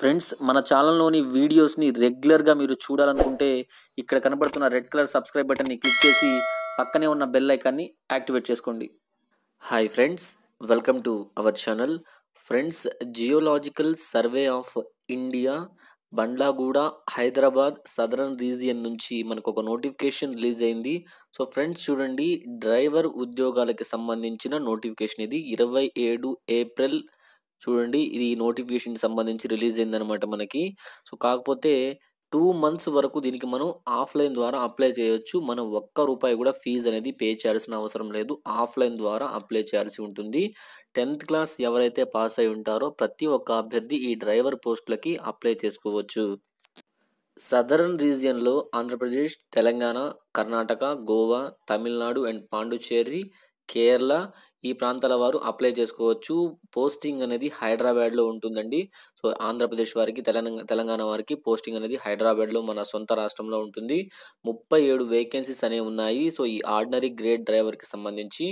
friends మన ఛానల్లోని వీడియోస్ని రెగ్యులర్గా మీరు చూడాలనుకుంటే ఇక్కడ కనబడుతున్న రెడ్ కలర్ సబ్స్క్రైబ్ బటన్ని క్లిక్ చేసి పక్కనే ఉన్న బెల్ ఐకాన్ని యాక్టివేట్ చేసుకోండి hi friends welcome to our channel friends geological survey of India Bandlaguda Hyderabad southern region నుంచి మనకు ఒక నోటిఫికేషన్ రిలీజ్ అయింది సో ఫ్రెండ్స్ చూడండి డ్రైవర్ ఉద్యోగాలకు సంబంధించిన నోటిఫికేషన్ ఇది ఇరవై ఏడు ఏప్రిల్ చూడండి ఇది నోటిఫికేషన్ సంబంధించి రిలీజ్ అయిందనమాట మనకి సో కాకపోతే టూ మంత్స్ వరకు దీనికి మనం ఆఫ్లైన్ ద్వారా అప్లై చేయొచ్చు మనం ఒక్క రూపాయి కూడా ఫీజు అనేది పే చేయాల్సిన అవసరం లేదు ఆఫ్లైన్ ద్వారా అప్లై చేయాల్సి ఉంటుంది టెన్త్ క్లాస్ ఎవరైతే పాస్ అయి ఉంటారో ప్రతి ఒక్క అభ్యర్థి ఈ డ్రైవర్ పోస్టులకి అప్లై చేసుకోవచ్చు సదరన్ రీజియన్లో ఆంధ్రప్రదేశ్ తెలంగాణ కర్ణాటక గోవా తమిళనాడు అండ్ పాండుచేరి కేరళ ఈ ప్రాంతాల వారు అప్లై చేసుకోవచ్చు పోస్టింగ్ అనేది హైదరాబాద్లో ఉంటుందండి సో ఆంధ్రప్రదేశ్ వారికి తెలంగాణ తెలంగాణ వారికి పోస్టింగ్ అనేది హైదరాబాద్లో మన సొంత రాష్ట్రంలో ఉంటుంది ముప్పై ఏడు వేకెన్సీస్ అనేవి ఉన్నాయి సో ఈ ఆర్డినరీ గ్రేడ్ డ్రైవర్కి సంబంధించి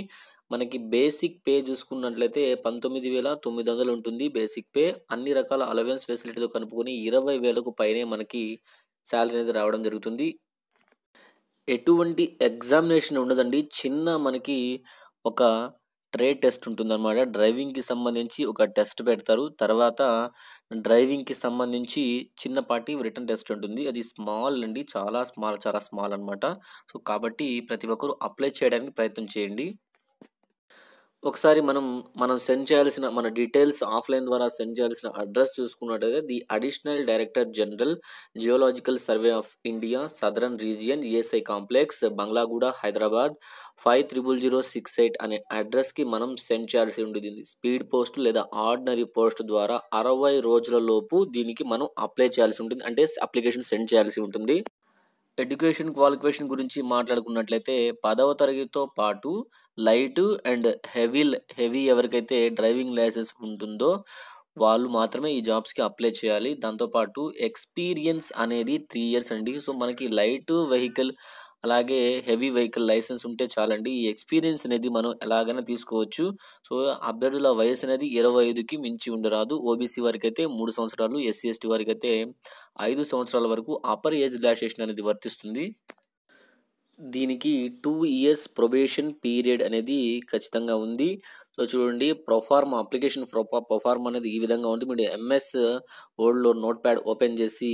మనకి బేసిక్ పే చూసుకున్నట్లయితే పంతొమ్మిది వేల తొమ్మిది వందలు ఉంటుంది బేసిక్ పే అన్ని రకాల అలవెన్స్ ఫెసిలిటీతో కనుక్కొని ఇరవై వేలకు పైనే మనకి శాలరీ అనేది రావడం జరుగుతుంది ఎటువంటి ఎగ్జామినేషన్ ఉండదండి చిన్న మనకి ఒక ట్రేడ్ టెస్ట్ ఉంటుందన్నమాట డ్రైవింగ్కి సంబంధించి ఒక టెస్ట్ పెడతారు తర్వాత డ్రైవింగ్కి సంబంధించి చిన్నపాటి రిటర్న్ టెస్ట్ ఉంటుంది అది స్మాల్ అండి చాలా స్మాల్ చాలా స్మాల్ అనమాట సో కాబట్టి ప్రతి ఒక్కరూ అప్లై చేయడానికి ప్రయత్నం చేయండి ఒకసారి మనం మనం సెండ్ చేయాల్సిన మన డీటెయిల్స్ ఆఫ్లైన్ ద్వారా సెండ్ చేయాల్సిన అడ్రస్ చూసుకున్నట్టయితే the additional director general geological survey of India southern region ESI complex Banglaguda Hyderabad five triple zero six eight అనే అడ్రస్కి మనం సెండ్ చేయాల్సి ఉంటుంది స్పీడ్ పోస్ట్ లేదా ఆర్డినరీ పోస్ట్ ద్వారా అరవై రోజులలోపు దీనికి మనం అప్లై చేయాల్సి ఉంటుంది అంటే అప్లికేషన్ సెండ్ చేయాల్సి ఉంటుంది ఎడ్యుకేషన్ క్వాలిఫికేషన్ గురించి మాట్లాడుకున్నట్లయితే పదవ తరగతితో పాటు లైట్ అండ్ హెవీ హెవీ ఎవరికైతే డ్రైవింగ్ లైసెన్స్ ఉంటుందో వాళ్ళు మాత్రమే ఈ జాబ్స్కి అప్లై చేయాలి దాంతోపాటు ఎక్స్పీరియన్స్ అనేది త్రీ ఇయర్స్ అండి సో మనకి లైట్ వెహికల్ అలాగే హెవీ వెహికల్ లైసెన్స్ ఉంటే చాలండి ఈ ఎక్స్పీరియన్స్ అనేది మనం ఎలాగైనా తీసుకోవచ్చు సో అభ్యర్థుల వయసు అనేది ఇరవై ఐదుకి మించి ఉండరాదు ఓబీసీ వారికి అయితే మూడు సంవత్సరాలు ఎస్సీ ఎస్టీ వారికి అయితే ఐదు సంవత్సరాల వరకు అప్పర్ ఏజ్ రిలాక్సేషన్ అనేది వర్తిస్తుంది దీనికి టూ ఇయర్స్ ప్రొబేషన్ పీరియడ్ అనేది ఖచ్చితంగా ఉంది సో చూడండి ప్రొఫార్మ్ అప్లికేషన్ ప్రొఫార్మ్ అనేది ఈ విధంగా ఉంది మీరు ఎంఎస్ వర్డ్లో నోట్ ప్యాడ్ ఓపెన్ చేసి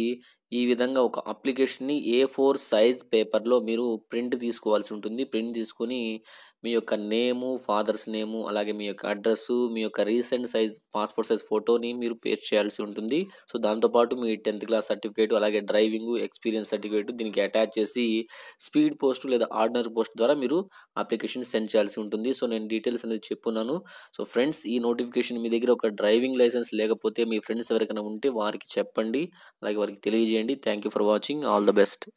ఈ విధంగా ఒక అప్లికేషన్ని ఏ ఫోర్ సైజ్ పేపర్లో మీరు ప్రింట్ తీసుకోవాల్సి ఉంటుంది ప్రింట్ తీసుకొని మీ యొక్క నేము ఫాదర్స్ నేము అలాగే మీ యొక్క అడ్రస్సు మీ యొక్క రీసెంట్ సైజ్ పాస్పోర్ట్ సైజ్ ఫోటోని మీరు పేర్ చేయాల్సి ఉంటుంది సో దాంతోపాటు మీ టెన్త్ క్లాస్ సర్టిఫికేట్ అలాగే డ్రైవింగ్ ఎక్స్పీరియన్స్ సర్టిఫికేట్ దీనికి అటాచ్ చేసి స్పీడ్ పోస్ట్ లేదా ఆర్డినరీ పోస్ట్ ద్వారా మీరు అప్లికేషన్ సెండ్ చేయాల్సి ఉంటుంది సో నేను డీటెయిల్స్ అనేది చెప్పున్నాను సో ఫ్రెండ్స్ ఈ నోటిఫికేషన్ మీ దగ్గర ఒక డ్రైవింగ్ లైసెన్స్ లేకపోతే మీ ఫ్రెండ్స్ ఎవరికైనా ఉంటే వారికి చెప్పండి అలాగే వారికి తెలియజేయండి thank you for watching all the best